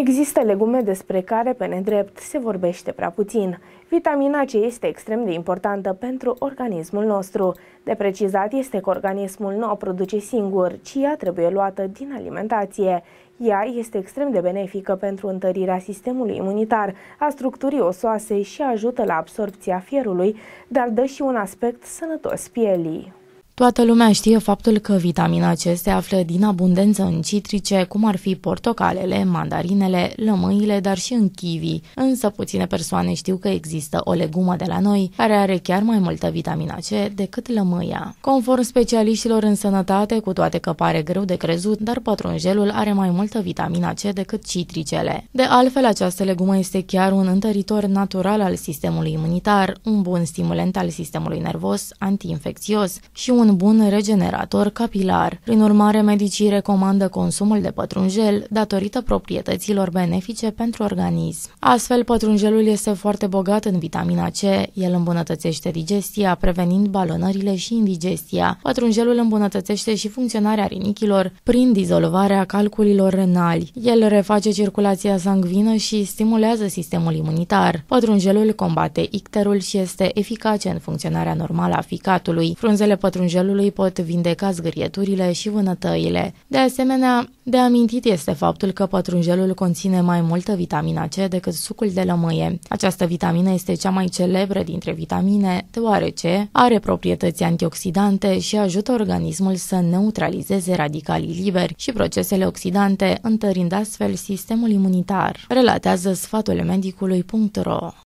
Există legume despre care, pe nedrept, se vorbește prea puțin. Vitamina C este extrem de importantă pentru organismul nostru. De precizat este că organismul nu o produce singur, ci ea trebuie luată din alimentație. Ea este extrem de benefică pentru întărirea sistemului imunitar, a structurii osoase și ajută la absorpția fierului, dar dă și un aspect sănătos pielii. Toată lumea știe faptul că vitamina C se află din abundență în citrice, cum ar fi portocalele, mandarinele, lămâile, dar și în kiwi. Însă puține persoane știu că există o legumă de la noi care are chiar mai multă vitamina C decât lămâia. Conform specialiștilor în sănătate, cu toate că pare greu de crezut, dar pătrunjelul are mai multă vitamina C decât citricele. De altfel, această legumă este chiar un întăritor natural al sistemului imunitar, un bun stimulant al sistemului nervos, antiinfecțios și un un bun regenerator capilar. Prin urmare, medicii recomandă consumul de pătrunjel datorită proprietăților benefice pentru organism. Astfel, pătrunjelul este foarte bogat în vitamina C, el îmbunătățește digestia, prevenind balonările și indigestia. Pătrunjelul îmbunătățește și funcționarea rinichilor prin dizolvarea calculilor renali. El reface circulația sangvină și stimulează sistemul imunitar. Pătrunjelul combate icterul și este eficace în funcționarea normală a ficatului. Frunzele pătrunjelului gelului pot vindeca zgârieturile și vânătăile. De asemenea, de amintit este faptul că pătrunjelul conține mai multă vitamina C decât sucul de lămâie. Această vitamină este cea mai celebră dintre vitamine, deoarece are proprietăți antioxidante și ajută organismul să neutralizeze radicalii liberi și procesele oxidante, întărind astfel sistemul imunitar. Relatează sfatul medicului.ro